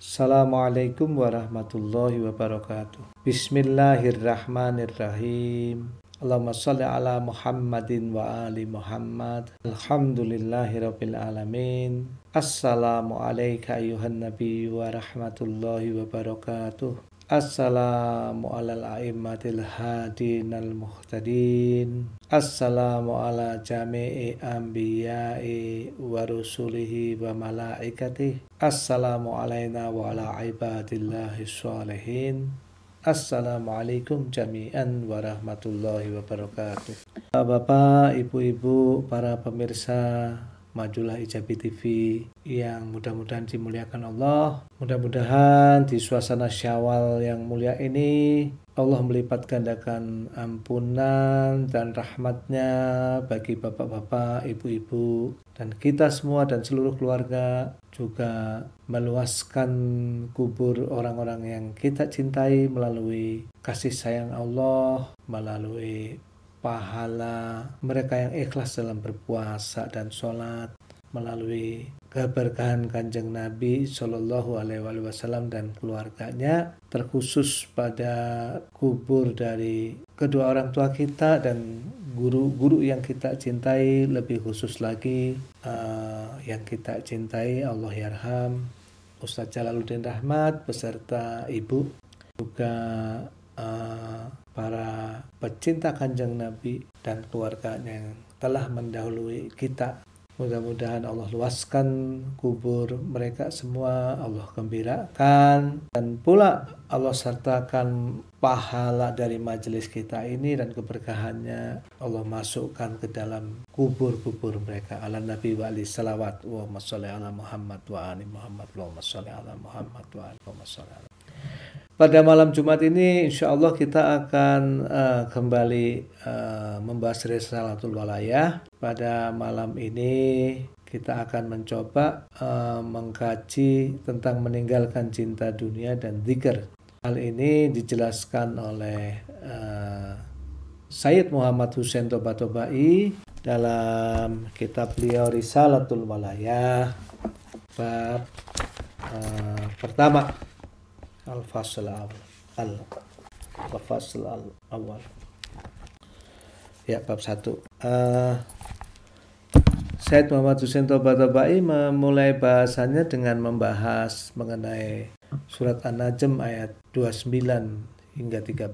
Assalamualaikum warahmatullahi wabarakatuh. Bismillahirrahmanirrahim. Allahumma salli ala Muhammadin wa ali Muhammad. Alhamdulillahi rabbil alamin. Assalamu alayka ayuhan nabi wa rahmatullahi wa barakatuh. Assalamu a'immatil muhtadin Assalamu ala jami'i anbiya'i wa rusulihi wa malaikatih Assalamu wa ala ibadillahi Assalamualaikum jami'an warahmatullahi wabarakatuh Bapak, Ibu-Ibu, para pemirsa majulah Ijabi TV yang mudah-mudahan dimuliakan Allah. Mudah-mudahan di suasana syawal yang mulia ini Allah melipat gandakan ampunan dan rahmatnya bagi bapak-bapak, ibu-ibu, dan kita semua dan seluruh keluarga juga meluaskan kubur orang-orang yang kita cintai melalui kasih sayang Allah, melalui pahala mereka yang ikhlas dalam berpuasa dan sholat melalui keberkahan kanjeng Nabi Shallallahu Alaihi Wasallam dan keluarganya terkhusus pada kubur dari kedua orang tua kita dan guru-guru yang kita cintai lebih khusus lagi uh, yang kita cintai Allah Yarham Ustaz Jalaluddin Rahmat beserta ibu juga Eh, para pecinta kanjeng Nabi dan keluarganya yang telah mendahului kita. Mudah-mudahan Allah luaskan kubur mereka semua, Allah gembirakan, dan pula Allah sertakan pahala dari majelis kita ini dan keberkahannya Allah masukkan ke dalam kubur-kubur mereka. Ala Nabi wa ali salawat wa ala Muhammad wa ali Muhammad wa ala Muhammad wa ali Muhammad. Pada malam Jumat ini insya Allah kita akan uh, kembali uh, membahas Risalatul Walayah. Pada malam ini kita akan mencoba uh, mengkaji tentang meninggalkan cinta dunia dan zikir. Hal ini dijelaskan oleh uh, Sayyid Muhammad Hussein Tobatobai dalam kitab beliau Risalatul Walayah bab uh, pertama Al Al Al fasl Al Awal ya bab 1 uh, eh, Said Muhammad Hussein Toba-Tobai memulai bahasannya dengan membahas mengenai surat An-Najm ayat 29 hingga 30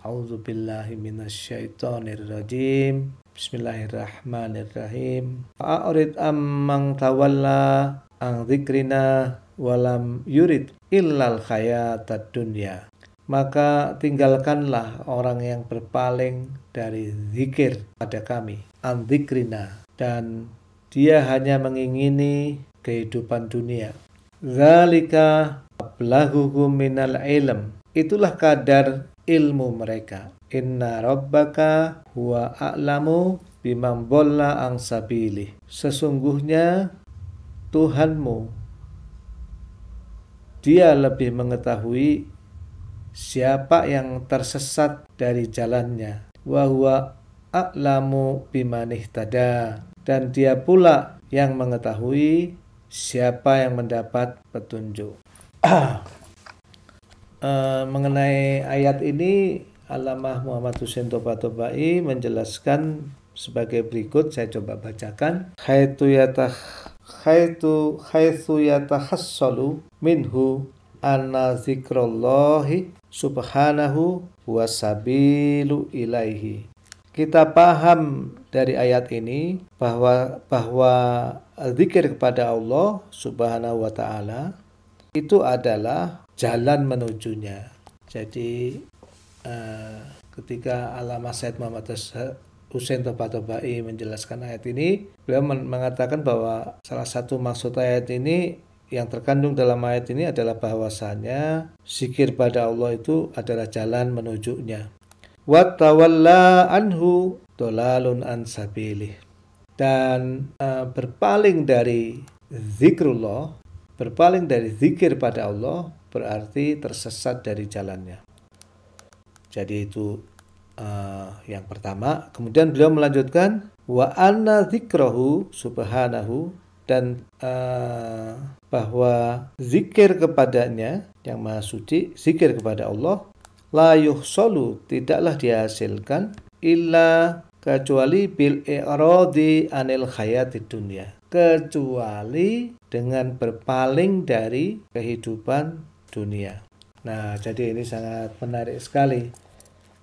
A'udzubillahi minasyaitonirrajim Bismillahirrahmanirrahim A'rid ammang tawalla ang dzikrina walam yurid illal khayatad dunya maka tinggalkanlah orang yang berpaling dari zikir pada kami antikrina dan dia hanya mengingini kehidupan dunia zalika ablahuhum minal ilm itulah kadar ilmu mereka inna rabbaka huwa a'lamu bimambolla ang sabili sesungguhnya Tuhanmu dia lebih mengetahui siapa yang tersesat dari jalannya. Wahwa a'lamu bimanih tada. Dan dia pula yang mengetahui siapa yang mendapat petunjuk. Uh, mengenai ayat ini Alamah Muhammad Hussein Toba menjelaskan sebagai berikut saya coba bacakan Khaitu yatah khaitu khaitu yatahassalu minhu anna zikrallahi subhanahu wa sabilu ilaihi. Kita paham dari ayat ini bahwa bahwa zikir kepada Allah Subhanahu wa taala itu adalah jalan menujunya. Jadi eh, ketika Alama Said Muhammad Hussein Toba-Tobai menjelaskan ayat ini, beliau mengatakan bahwa salah satu maksud ayat ini yang terkandung dalam ayat ini adalah bahwasanya zikir pada Allah itu adalah jalan menujunya. Watawalla anhu dolalun ansabilih. Dan uh, berpaling dari zikrullah, berpaling dari zikir pada Allah berarti tersesat dari jalannya. Jadi itu uh, yang pertama. Kemudian beliau melanjutkan wa anna zikrohu subhanahu dan uh, bahwa zikir kepadanya yang maha suci, zikir kepada Allah la yuhsalu tidaklah dihasilkan illa kecuali bil i'radi anil di dunia kecuali dengan berpaling dari kehidupan dunia. Nah, jadi ini sangat menarik sekali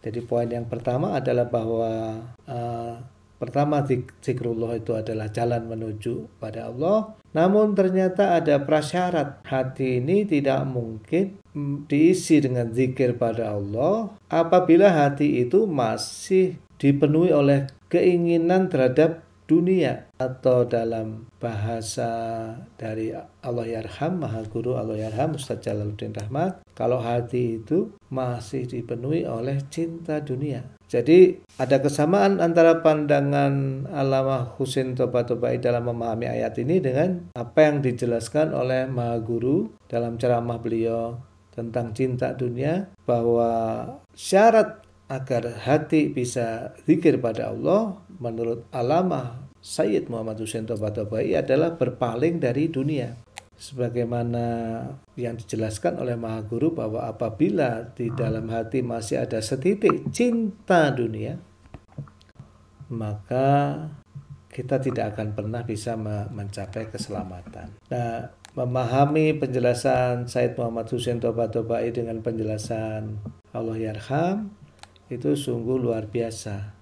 jadi poin yang pertama adalah bahwa uh, pertama zikrullah itu adalah jalan menuju pada Allah. Namun ternyata ada prasyarat hati ini tidak mungkin mm, diisi dengan zikir pada Allah apabila hati itu masih dipenuhi oleh keinginan terhadap dunia atau dalam bahasa dari Allah Yarham Maha Guru Allah Yarham Ustaz Jalaluddin Rahmat kalau hati itu masih dipenuhi oleh cinta dunia jadi ada kesamaan antara pandangan Alamah Husin Toba Tobai dalam memahami ayat ini dengan apa yang dijelaskan oleh Maha Guru dalam ceramah beliau tentang cinta dunia bahwa syarat agar hati bisa zikir pada Allah menurut alamah Sayyid Muhammad Hussein Tobatobai adalah berpaling dari dunia. Sebagaimana yang dijelaskan oleh Maha Guru bahwa apabila di dalam hati masih ada setitik cinta dunia, maka kita tidak akan pernah bisa mencapai keselamatan. Nah, memahami penjelasan Said Muhammad Hussein Toba dengan penjelasan Allah Yarham itu sungguh luar biasa.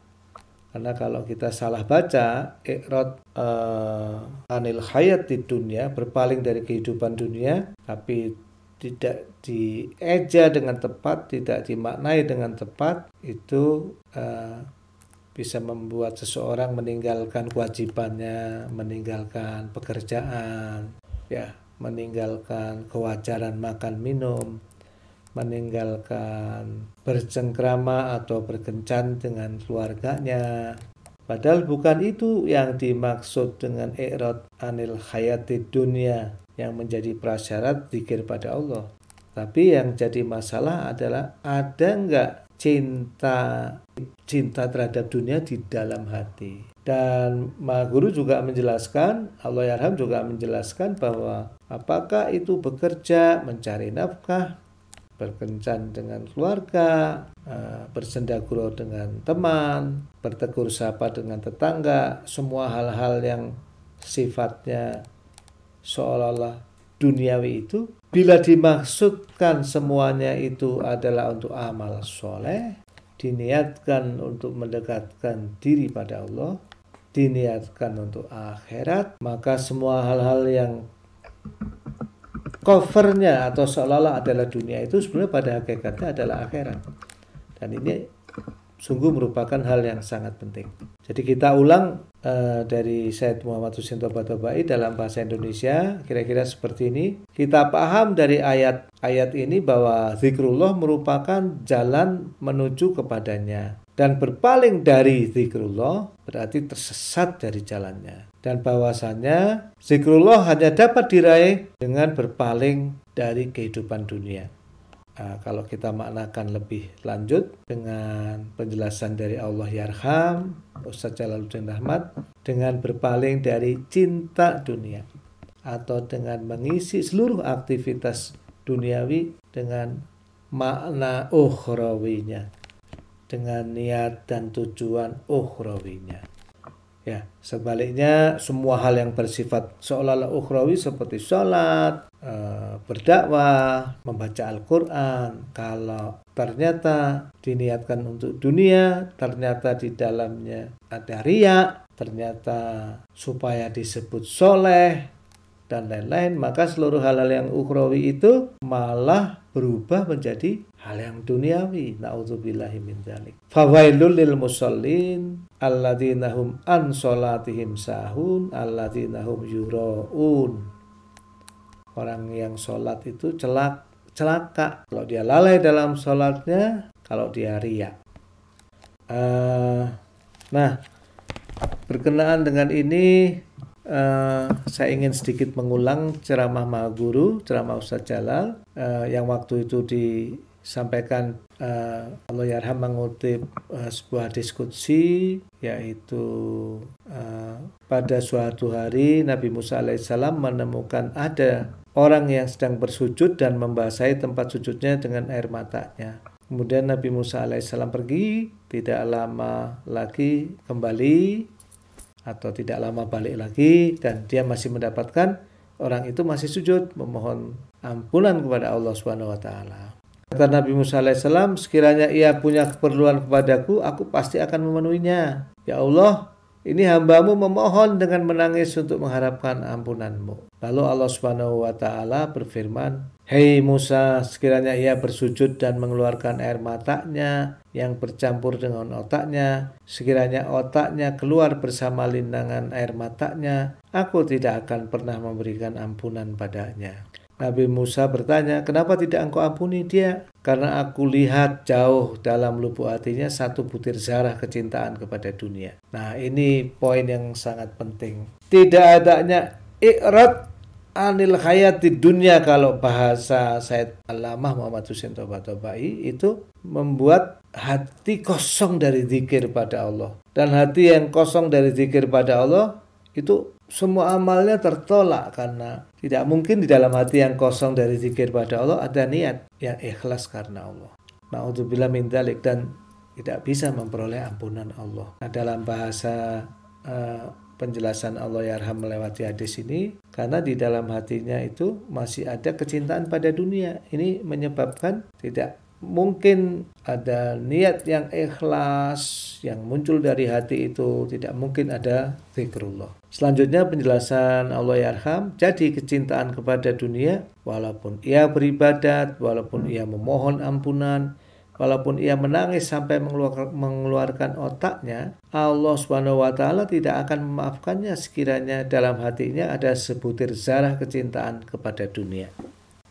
Karena kalau kita salah baca, ikrot uh, eh, anil hayat di dunia, berpaling dari kehidupan dunia, tapi tidak dieja dengan tepat, tidak dimaknai dengan tepat, itu uh, bisa membuat seseorang meninggalkan kewajibannya, meninggalkan pekerjaan, ya, meninggalkan kewajaran makan minum, meninggalkan bercengkrama atau berkencan dengan keluarganya. Padahal bukan itu yang dimaksud dengan irad anil hayati dunia yang menjadi prasyarat zikir pada Allah. Tapi yang jadi masalah adalah ada nggak cinta cinta terhadap dunia di dalam hati. Dan Maha Guru juga menjelaskan, Allah Yarham juga menjelaskan bahwa apakah itu bekerja, mencari nafkah, berkencan dengan keluarga, eh, bersenda gurau dengan teman, bertegur sapa dengan tetangga, semua hal-hal yang sifatnya seolah-olah duniawi itu, bila dimaksudkan semuanya itu adalah untuk amal soleh, diniatkan untuk mendekatkan diri pada Allah, diniatkan untuk akhirat, maka semua hal-hal yang covernya atau seolah-olah adalah dunia itu sebenarnya pada hakikatnya adalah akhirat. Dan ini sungguh merupakan hal yang sangat penting. Jadi kita ulang uh, dari Said Muhammad Husin toba dalam bahasa Indonesia kira-kira seperti ini. Kita paham dari ayat-ayat ini bahwa zikrullah merupakan jalan menuju kepadanya dan berpaling dari zikrullah berarti tersesat dari jalannya dan bahwasanya zikrullah hanya dapat diraih dengan berpaling dari kehidupan dunia. Nah, kalau kita maknakan lebih lanjut dengan penjelasan dari Allah Yarham Ustaz Jalaluddin Rahmat dengan berpaling dari cinta dunia atau dengan mengisi seluruh aktivitas duniawi dengan makna ukhrawinya dengan niat dan tujuan ukhrawinya. Ya, sebaliknya semua hal yang bersifat seolah-olah ukhrawi seperti sholat, e, berdakwah, membaca Al-Quran, kalau ternyata diniatkan untuk dunia, ternyata di dalamnya ada riak, ternyata supaya disebut soleh, dan lain-lain, maka seluruh hal-hal yang ukhrawi itu malah berubah menjadi hal yang duniawi naudzubillahi min dzalik fawailul lil musallin alladzina hum an salatihim sahun alladzina hum yuraun orang yang sholat itu celak celaka kalau dia lalai dalam sholatnya kalau dia ria. uh, eh, nah berkenaan dengan ini uh, saya ingin sedikit mengulang ceramah mahaguru, ceramah Ustadz Jalal uh, yang waktu itu di sampaikan uh, Allah Yarham ya mengutip uh, sebuah diskusi yaitu uh, pada suatu hari Nabi Musa alaihissalam menemukan ada orang yang sedang bersujud dan membasahi tempat sujudnya dengan air matanya. Kemudian Nabi Musa alaihissalam pergi, tidak lama lagi kembali atau tidak lama balik lagi dan dia masih mendapatkan orang itu masih sujud memohon ampunan kepada Allah Subhanahu wa taala. Kata Nabi Musa alaihissalam, sekiranya ia punya keperluan kepadaku, aku pasti akan memenuhinya. Ya Allah, ini hambamu memohon dengan menangis untuk mengharapkan ampunanmu. Lalu Allah subhanahu wa ta'ala berfirman, Hei Musa, sekiranya ia bersujud dan mengeluarkan air matanya yang bercampur dengan otaknya, sekiranya otaknya keluar bersama lindangan air matanya, aku tidak akan pernah memberikan ampunan padanya. Nabi Musa bertanya, "Kenapa tidak engkau ampuni dia?" Karena aku lihat jauh dalam lubuk hatinya satu butir zarah kecintaan kepada dunia. Nah, ini poin yang sangat penting. Tidak adanya ikrat anil di dunia kalau bahasa Said Alamah Muhammad Husin Toba Tobai itu membuat hati kosong dari zikir pada Allah. Dan hati yang kosong dari zikir pada Allah itu semua amalnya tertolak karena tidak mungkin di dalam hati yang kosong dari zikir pada Allah ada niat yang ikhlas karena Allah. Na'udzubillah min dalik dan tidak bisa memperoleh ampunan Allah. Nah, dalam bahasa uh, penjelasan Allah Yarham ya melewati hadis ini, karena di dalam hatinya itu masih ada kecintaan pada dunia. Ini menyebabkan tidak mungkin ada niat yang ikhlas yang muncul dari hati itu tidak mungkin ada zikrullah. Selanjutnya penjelasan Allah yarham, ya jadi kecintaan kepada dunia walaupun ia beribadat, walaupun ia memohon ampunan, walaupun ia menangis sampai mengeluarkan otaknya, Allah Subhanahu wa taala tidak akan memaafkannya sekiranya dalam hatinya ada sebutir zarah kecintaan kepada dunia.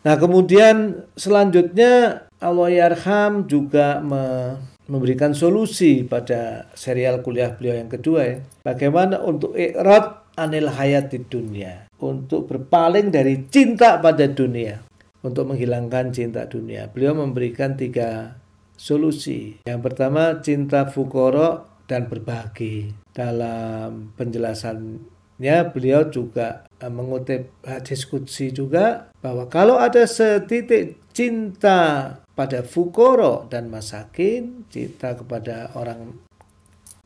Nah, kemudian selanjutnya Allah Yarham juga me memberikan solusi pada serial kuliah beliau yang kedua ya. Bagaimana untuk ikrat anil hayat di dunia. Untuk berpaling dari cinta pada dunia. Untuk menghilangkan cinta dunia. Beliau memberikan tiga solusi. Yang pertama cinta fukoro dan berbagi. Dalam penjelasannya beliau juga mengutip diskusi juga bahwa kalau ada setitik cinta pada fukoro dan masakin, cinta kepada orang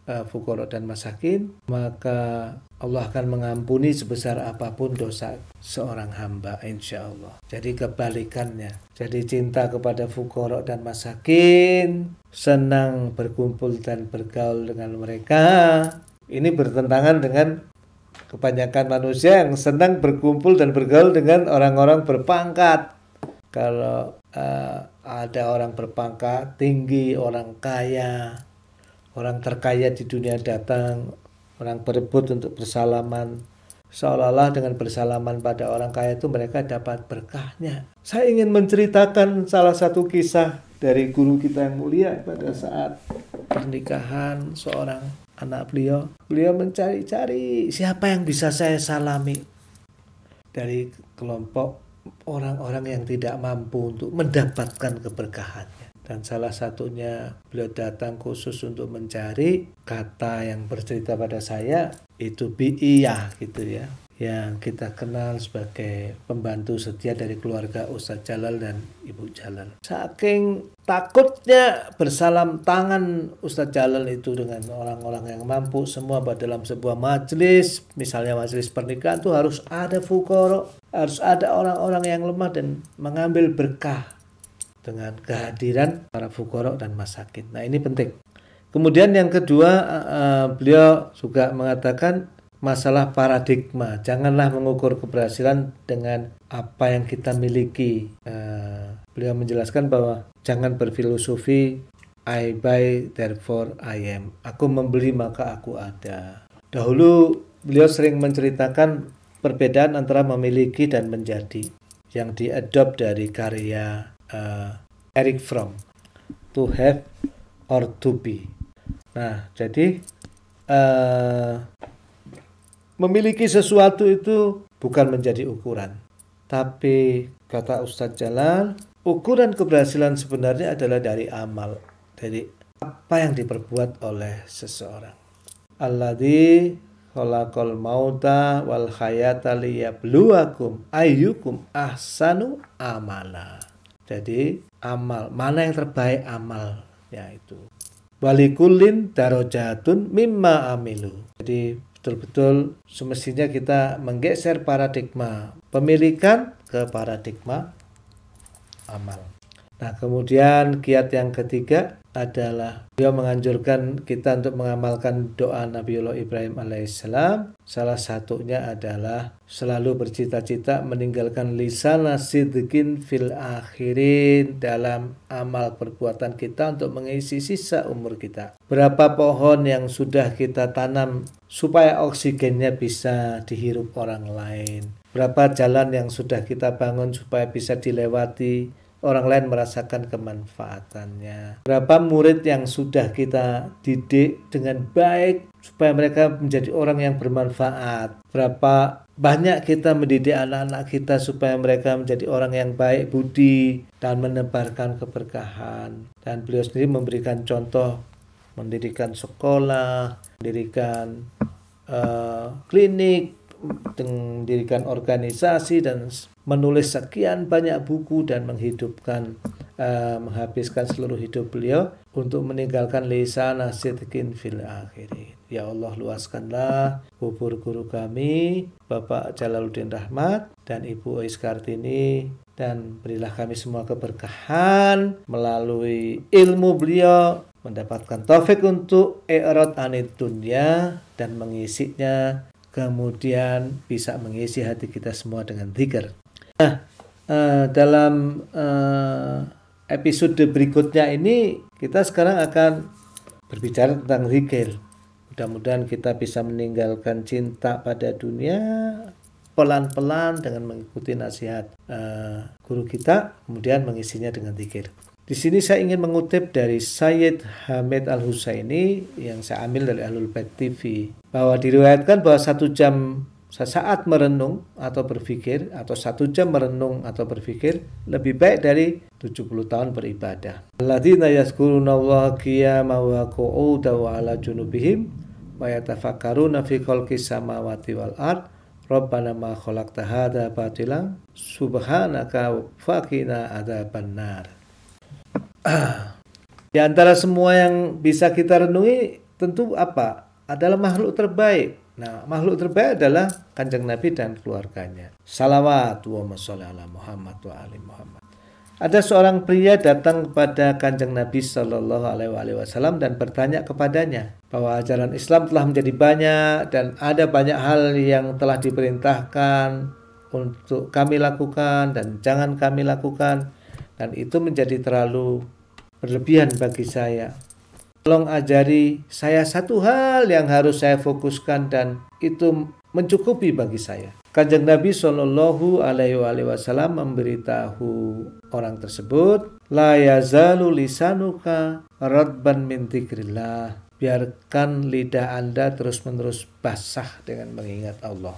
uh, fukoro dan masakin, maka Allah akan mengampuni sebesar apapun dosa seorang hamba insya Allah. Jadi kebalikannya. Jadi cinta kepada fukoro dan masakin, senang berkumpul dan bergaul dengan mereka. Ini bertentangan dengan kebanyakan manusia yang senang berkumpul dan bergaul dengan orang-orang berpangkat kalau uh, ada orang berpangkat tinggi, orang kaya, orang terkaya di dunia datang, orang berebut untuk bersalaman. Seolah-olah dengan bersalaman pada orang kaya itu mereka dapat berkahnya. Saya ingin menceritakan salah satu kisah dari guru kita yang mulia pada saat pernikahan seorang anak beliau. Beliau mencari-cari siapa yang bisa saya salami dari kelompok orang-orang yang tidak mampu untuk mendapatkan keberkahannya. Dan salah satunya beliau datang khusus untuk mencari kata yang bercerita pada saya itu bi'iyah gitu ya. Yang kita kenal sebagai pembantu setia dari keluarga Ustadz Jalal dan Ibu Jalal. Saking takutnya bersalam tangan Ustadz Jalal itu dengan orang-orang yang mampu semua dalam sebuah majelis. Misalnya majelis pernikahan itu harus ada fukoro harus ada orang-orang yang lemah dan mengambil berkah dengan kehadiran para fukorok dan masakin. Nah ini penting. Kemudian yang kedua eh, eh, beliau juga mengatakan masalah paradigma. Janganlah mengukur keberhasilan dengan apa yang kita miliki. Eh, beliau menjelaskan bahwa jangan berfilosofi I buy therefore I am. Aku membeli maka aku ada. Dahulu beliau sering menceritakan perbedaan antara memiliki dan menjadi yang diadopt dari karya uh, Eric Fromm to have or to be nah jadi uh, memiliki sesuatu itu bukan menjadi ukuran tapi kata Ustadz Jalal ukuran keberhasilan sebenarnya adalah dari amal dari apa yang diperbuat oleh seseorang alladhi khalaqal mauta wal hayata liyabluwakum ayyukum ahsanu amala. Jadi amal, mana yang terbaik amal yaitu walikulin darojatun mimma amilu. Jadi betul-betul semestinya kita menggeser paradigma pemilikan ke paradigma amal. Nah, kemudian kiat yang ketiga adalah beliau menganjurkan kita untuk mengamalkan doa Nabiullah Ibrahim alaihissalam. Salah satunya adalah selalu bercita-cita meninggalkan lisan sidqin fil akhirin dalam amal perbuatan kita untuk mengisi sisa umur kita. Berapa pohon yang sudah kita tanam supaya oksigennya bisa dihirup orang lain. Berapa jalan yang sudah kita bangun supaya bisa dilewati orang lain merasakan kemanfaatannya. Berapa murid yang sudah kita didik dengan baik supaya mereka menjadi orang yang bermanfaat. Berapa banyak kita mendidik anak-anak kita supaya mereka menjadi orang yang baik budi dan menebarkan keberkahan. Dan beliau sendiri memberikan contoh mendirikan sekolah, mendirikan uh, klinik, mendirikan organisasi dan menulis sekian banyak buku dan menghidupkan uh, menghabiskan seluruh hidup beliau untuk meninggalkan lisan sidqin fil akhirin. Ya Allah luaskanlah kubur guru kami Bapak Jalaluddin Rahmat dan Ibu Ois Kartini dan berilah kami semua keberkahan melalui ilmu beliau mendapatkan taufik untuk erot anit dunia dan mengisinya kemudian bisa mengisi hati kita semua dengan zikir. Nah, eh, dalam eh, episode berikutnya ini kita sekarang akan berbicara tentang zikir. Mudah-mudahan kita bisa meninggalkan cinta pada dunia pelan-pelan dengan mengikuti nasihat eh, guru kita, kemudian mengisinya dengan zikir. Di sini saya ingin mengutip dari Sayyid Hamid Al Husaini yang saya ambil dari Alul Bait TV bahwa diriwayatkan bahwa satu jam sesaat merenung atau berpikir atau satu jam merenung atau berpikir lebih baik dari 70 tahun beribadah. Alladzina yazkuruna Allah qiyama wa qu'uda wa ala junubihim wa yatafakkaruna fi khalqi samawati wal ard Rabbana ma khalaqta hadha batila subhanaka faqina adzabannar. Di antara semua yang bisa kita renungi tentu apa? Adalah makhluk terbaik. Nah, makhluk terbaik adalah kanjeng Nabi dan keluarganya. Salawat wa ala Muhammad wa ali Muhammad. Ada seorang pria datang kepada Kanjeng Nabi Shallallahu Alaihi Wasallam dan bertanya kepadanya bahwa ajaran Islam telah menjadi banyak dan ada banyak hal yang telah diperintahkan untuk kami lakukan dan jangan kami lakukan dan itu menjadi terlalu berlebihan bagi saya. Tolong ajari saya satu hal yang harus saya fokuskan dan itu mencukupi bagi saya. Kanjeng Nabi Shallallahu Alaihi Wasallam memberitahu orang tersebut, la yazalu lisanuka radban min dzikrillah. Biarkan lidah Anda terus-menerus basah dengan mengingat Allah.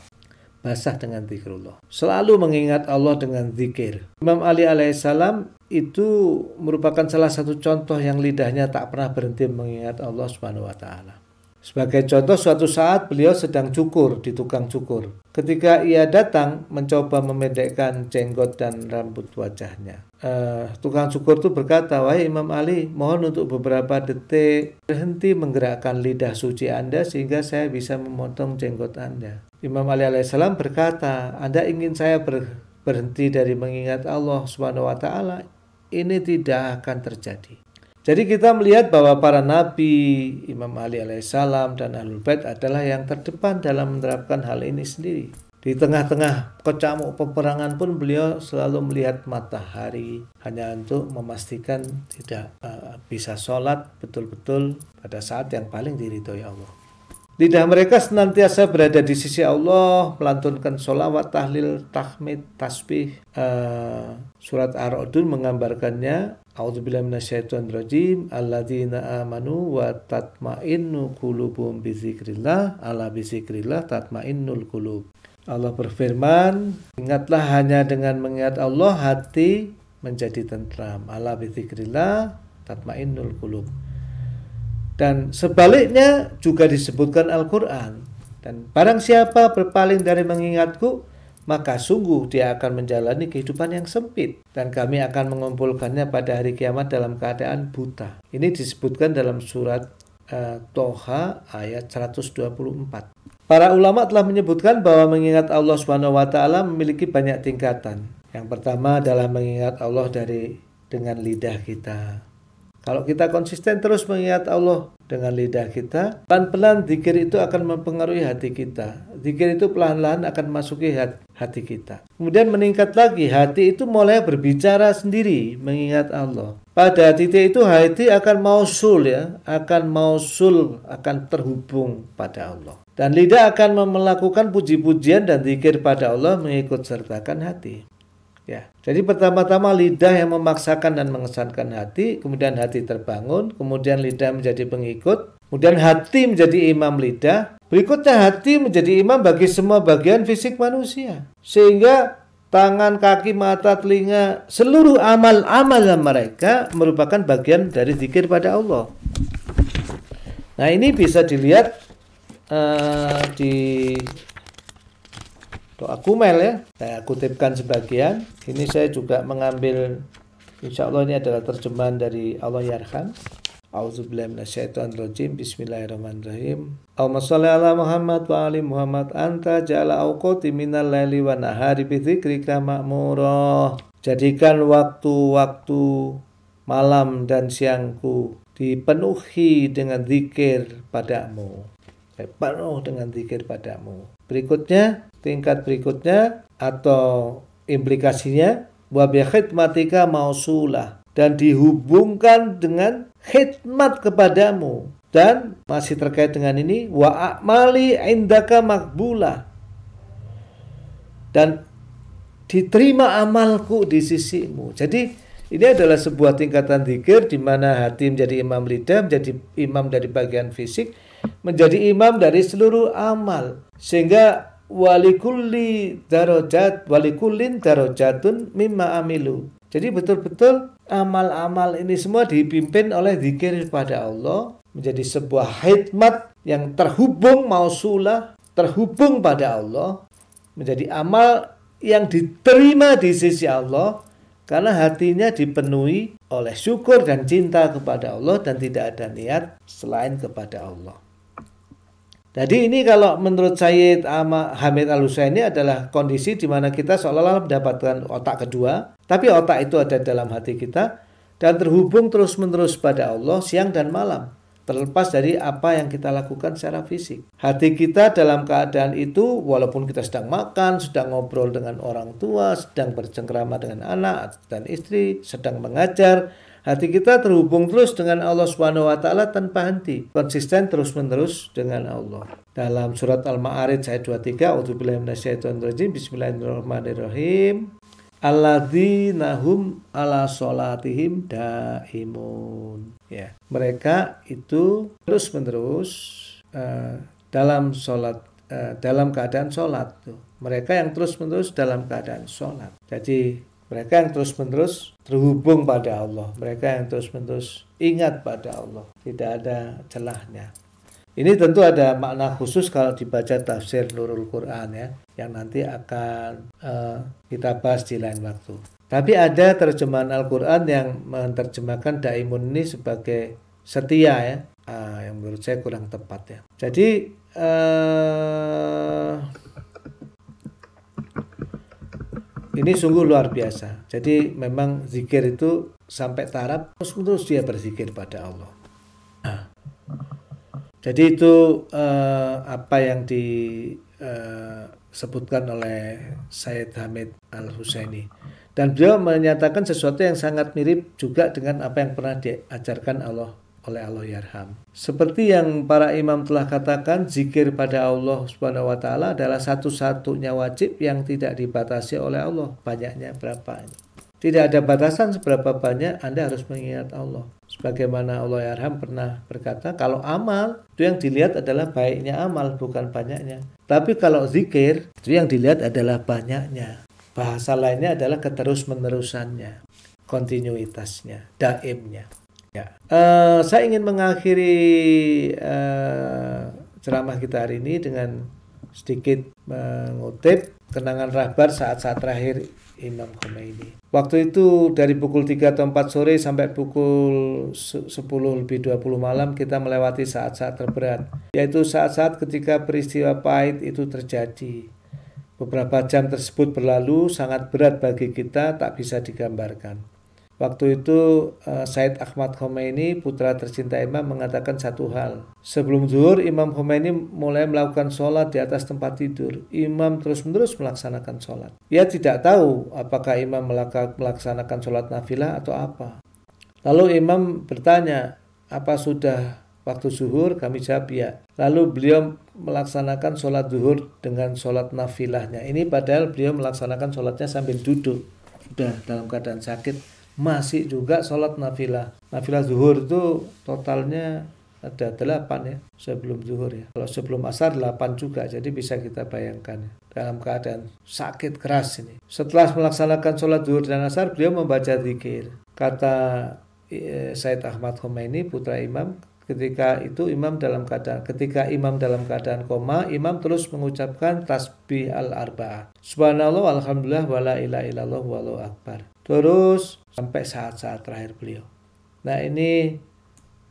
Basah dengan zikrullah. Selalu mengingat Allah dengan zikir. Imam Ali alaihissalam itu merupakan salah satu contoh yang lidahnya tak pernah berhenti mengingat Allah Subhanahu wa taala. Sebagai contoh, suatu saat beliau sedang cukur di tukang cukur. Ketika ia datang, mencoba memendekkan jenggot dan rambut wajahnya. Uh, tukang cukur itu berkata, Wahai Imam Ali, mohon untuk beberapa detik berhenti menggerakkan lidah suci Anda sehingga saya bisa memotong jenggot Anda. Imam Ali alaihissalam berkata, Anda ingin saya ber berhenti dari mengingat Allah Subhanahu wa taala ini tidak akan terjadi. Jadi kita melihat bahwa para nabi, Imam Ali alaihissalam dan Ahlul Bait adalah yang terdepan dalam menerapkan hal ini sendiri. Di tengah-tengah kecamuk peperangan pun beliau selalu melihat matahari hanya untuk memastikan tidak eh, bisa sholat betul-betul pada saat yang paling diridhoi Allah. Lidah mereka senantiasa berada di sisi Allah, melantunkan solawat, tahlil, tahmid, tasbih. Uh, surat Ar-Ra'dun menggambarkannya, A'udzubillah minasyaitun rajim, alladzina amanu wa tatma'innu kulubum bizikrillah, ala bizikrillah tatma'innul kulub. Allah berfirman, ingatlah hanya dengan mengingat Allah hati menjadi tentram. Ala bizikrillah tatma'innul kulub. Dan sebaliknya juga disebutkan Al-Quran. Dan barang siapa berpaling dari mengingatku, maka sungguh dia akan menjalani kehidupan yang sempit. Dan kami akan mengumpulkannya pada hari kiamat dalam keadaan buta. Ini disebutkan dalam surat uh, Toha ayat 124. Para ulama telah menyebutkan bahwa mengingat Allah Swt memiliki banyak tingkatan. Yang pertama adalah mengingat Allah dari dengan lidah kita. Kalau kita konsisten terus mengingat Allah dengan lidah kita, pelan-pelan zikir itu akan mempengaruhi hati kita. Zikir itu pelan-pelan akan masuki hati kita. Kemudian meningkat lagi, hati itu mulai berbicara sendiri mengingat Allah. Pada titik itu hati akan mausul ya, akan mausul, akan terhubung pada Allah. Dan lidah akan melakukan puji-pujian dan zikir pada Allah mengikut sertakan hati. Ya. Jadi pertama-tama lidah yang memaksakan dan mengesankan hati, kemudian hati terbangun, kemudian lidah menjadi pengikut, kemudian hati menjadi imam lidah, berikutnya hati menjadi imam bagi semua bagian fisik manusia. Sehingga tangan, kaki, mata, telinga, seluruh amal-amal mereka merupakan bagian dari zikir pada Allah. Nah, ini bisa dilihat uh, di doa kumel ya. Saya kutipkan sebagian. Ini saya juga mengambil insya Allah ini adalah terjemahan dari Allah Yarham. Auzubillahiminasyaitonirrojim Bismillahirrahmanirrahim Allahumma salli ala Muhammad wa ali Muhammad Anta ja'ala awqati minal laili wa nahari bidhikrika ma'murah Jadikan waktu-waktu malam dan siangku dipenuhi dengan zikir padamu eh, penuh dengan zikir padamu berikutnya tingkat berikutnya atau implikasinya wa bi khidmatika mausulah dan dihubungkan dengan khidmat kepadamu dan masih terkait dengan ini wa amali indaka makbulah dan diterima amalku di sisimu. Jadi ini adalah sebuah tingkatan zikir di mana hati menjadi imam lidah, menjadi imam dari bagian fisik, menjadi imam dari seluruh amal. Sehingga walikulli darajat walikullin darajatun mimma amilu. Jadi betul-betul amal-amal ini semua dipimpin oleh zikir kepada Allah menjadi sebuah hikmat yang terhubung mausulah, terhubung pada Allah, menjadi amal yang diterima di sisi Allah karena hatinya dipenuhi oleh syukur dan cinta kepada Allah dan tidak ada niat selain kepada Allah. Jadi ini kalau menurut Sayyid Hamid al ini adalah kondisi di mana kita seolah-olah mendapatkan otak kedua, tapi otak itu ada dalam hati kita dan terhubung terus-menerus pada Allah siang dan malam, terlepas dari apa yang kita lakukan secara fisik. Hati kita dalam keadaan itu, walaupun kita sedang makan, sedang ngobrol dengan orang tua, sedang bercengkrama dengan anak dan istri, sedang mengajar, Hati kita terhubung terus dengan Allah Subhanahu wa taala tanpa henti, konsisten terus-menerus dengan Allah. Dalam surat Al-Ma'arij ayat 23, A'udzubillahi minasyaitonirrajim, bismillahirrahmanirrahim. Alladzina hum ala salatihim daimun. Ya, mereka itu terus-menerus uh, dalam salat uh, dalam keadaan salat tuh. Mereka yang terus-menerus dalam keadaan sholat. Jadi mereka yang terus-menerus terhubung pada Allah. Mereka yang terus-menerus ingat pada Allah. Tidak ada celahnya. Ini tentu ada makna khusus kalau dibaca tafsir Nurul Quran ya, yang nanti akan uh, kita bahas di lain waktu. Tapi ada terjemahan Al-Quran yang menerjemahkan daimun ini sebagai setia ya, uh, yang menurut saya kurang tepat ya. Jadi uh, Ini sungguh luar biasa. Jadi memang zikir itu sampai taraf terus terus dia berzikir pada Allah. Nah, jadi itu eh, apa yang disebutkan eh, oleh Syed Hamid Al Husaini. Dan beliau menyatakan sesuatu yang sangat mirip juga dengan apa yang pernah diajarkan Allah oleh Allah Yarham. Seperti yang para imam telah katakan, zikir pada Allah Subhanahu wa taala adalah satu-satunya wajib yang tidak dibatasi oleh Allah. Banyaknya berapa? Tidak ada batasan seberapa banyak Anda harus mengingat Allah. Sebagaimana Allah Yarham pernah berkata, kalau amal itu yang dilihat adalah baiknya amal, bukan banyaknya. Tapi kalau zikir, itu yang dilihat adalah banyaknya. Bahasa lainnya adalah keterus-menerusannya, kontinuitasnya, daimnya. Ya, uh, saya ingin mengakhiri uh, ceramah kita hari ini dengan sedikit mengutip kenangan rahbar saat-saat terakhir Imam Khomeini. Waktu itu dari pukul 3 atau 4 sore sampai pukul 10 lebih 20 malam kita melewati saat-saat terberat, yaitu saat-saat ketika peristiwa pahit itu terjadi. Beberapa jam tersebut berlalu sangat berat bagi kita tak bisa digambarkan. Waktu itu eh, Said Ahmad Khomeini putra tercinta Imam mengatakan satu hal. Sebelum zuhur Imam Khomeini mulai melakukan sholat di atas tempat tidur. Imam terus-menerus melaksanakan sholat. Ia tidak tahu apakah Imam melaksanakan sholat nafilah atau apa. Lalu Imam bertanya, apa sudah waktu zuhur? Kami jawab ya. Lalu beliau melaksanakan sholat zuhur dengan sholat nafilahnya. Ini padahal beliau melaksanakan sholatnya sambil duduk. Sudah dalam keadaan sakit masih juga sholat nafilah. Nafilah zuhur itu totalnya ada delapan ya sebelum zuhur ya. Kalau sebelum asar delapan juga, jadi bisa kita bayangkan ya, dalam keadaan sakit keras ini. Setelah melaksanakan sholat zuhur dan asar, beliau membaca zikir. Kata eh, Said Ahmad Khomeini, putra imam, ketika itu imam dalam keadaan ketika imam dalam keadaan koma imam terus mengucapkan tasbih al arbaah subhanallah alhamdulillah wala ilaha illallah wallahu akbar terus sampai saat-saat terakhir beliau. Nah ini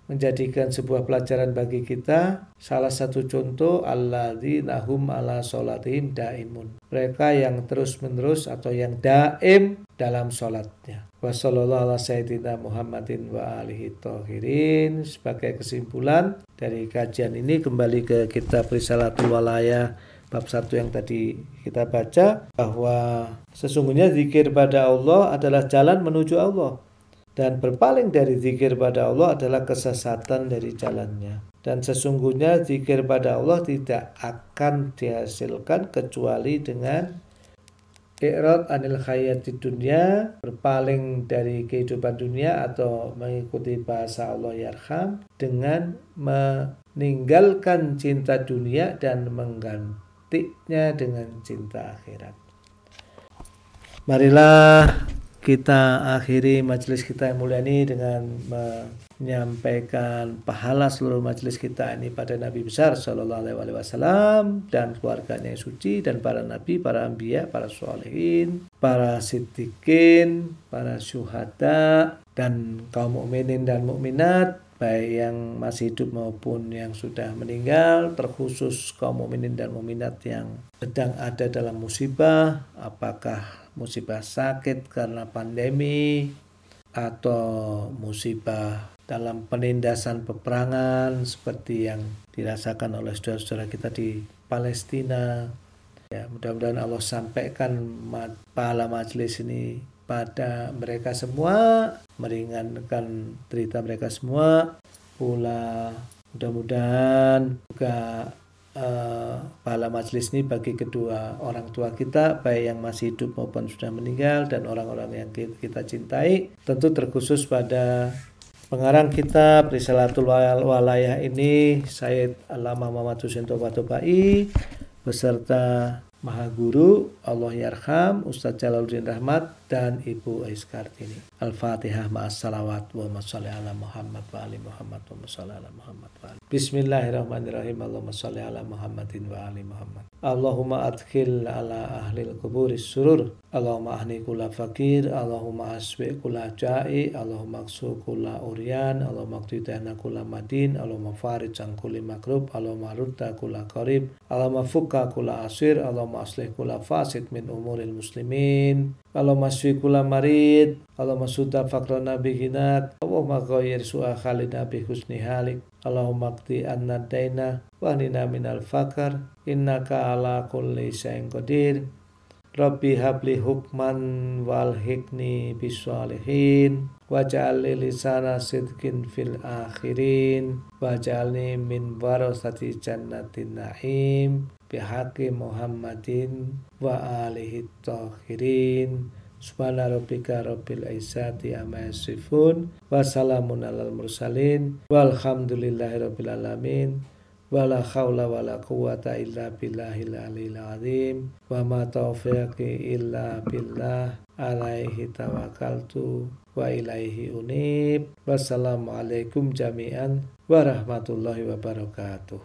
menjadikan sebuah pelajaran bagi kita. Salah satu contoh nahum ala solatihim daimun. Mereka yang terus-menerus atau yang daim dalam solatnya. Wassallallahu ala sayyidina Muhammadin wa alihi tohirin. Sebagai kesimpulan dari kajian ini kembali ke kitab Risalatul Walaya bab satu yang tadi kita baca bahwa sesungguhnya zikir pada Allah adalah jalan menuju Allah dan berpaling dari zikir pada Allah adalah kesesatan dari jalannya dan sesungguhnya zikir pada Allah tidak akan dihasilkan kecuali dengan Iqrat anil khayat di dunia berpaling dari kehidupan dunia atau mengikuti bahasa Allah yarham dengan meninggalkan cinta dunia dan mengganti memetiknya dengan cinta akhirat. Marilah kita akhiri majelis kita yang mulia ini dengan menyampaikan pahala seluruh majelis kita ini pada Nabi besar Shallallahu Alaihi Wasallam dan keluarganya yang suci dan para nabi, para ambia, para Sholihin, para siddiqin, para syuhada dan kaum mukminin dan mukminat baik yang masih hidup maupun yang sudah meninggal, terkhusus kaum mukminin dan muminat yang sedang ada dalam musibah, apakah musibah sakit karena pandemi atau musibah dalam penindasan peperangan seperti yang dirasakan oleh saudara-saudara kita di Palestina. Ya, mudah-mudahan Allah sampaikan pahala majelis ini pada mereka semua, meringankan cerita mereka semua, pula mudah-mudahan juga uh, eh, majelis ini bagi kedua orang tua kita, baik yang masih hidup maupun sudah meninggal, dan orang-orang yang kita cintai, tentu terkhusus pada pengarang kitab Risalatul Walayah ini, Said Alama Muhammad Husin Toba beserta Maha Guru, Allah Yarham, Ustadz Jalaluddin Rahmat, dan Ibu Ais Kartini. Al-Fatihah ma'as salawat wa masalli ala Muhammad wa ali Muhammad wa masalli ala Muhammad wa ali. Bismillahirrahmanirrahim. Allahumma salli ala Muhammadin wa ali Muhammad. Allahumma adkhil ala ahli al kubur surur. Allahumma ahni kula fakir. Allahumma aswi kula ja'i. Allahumma aksu kula urian. Allahumma aktidana kula madin. Allahumma farid sang kuli makrub. Allahumma rutta kula qarib. Allahumma fukka kula asir. Allahumma aslih kula fasid min umuril muslimin kalau masih kula marid, kalau masuda fakrona bihinat, Allah makoyir su'a khalina nabi husni halik, Allahumma qti anna daina, wahnina minal fakar, ka ala kulli Robbi qadir, Rabbi habli hukman wal hikni biswalihin, waj'alni lisana sidkin fil akhirin, waj'alni min warasati jannatin na'im, bihaqi Muhammadin wa alihi tohirin Subhana rabbika rabbil izzati amma yasifun wa salamun alal mursalin walhamdulillahi rabbil alamin wala haula wala quwata illa billahil aliyil azim wa ma taufiqi illa billah alaihi tawakkaltu wa ilaihi unib wassalamu alaikum jami'an warahmatullahi wabarakatuh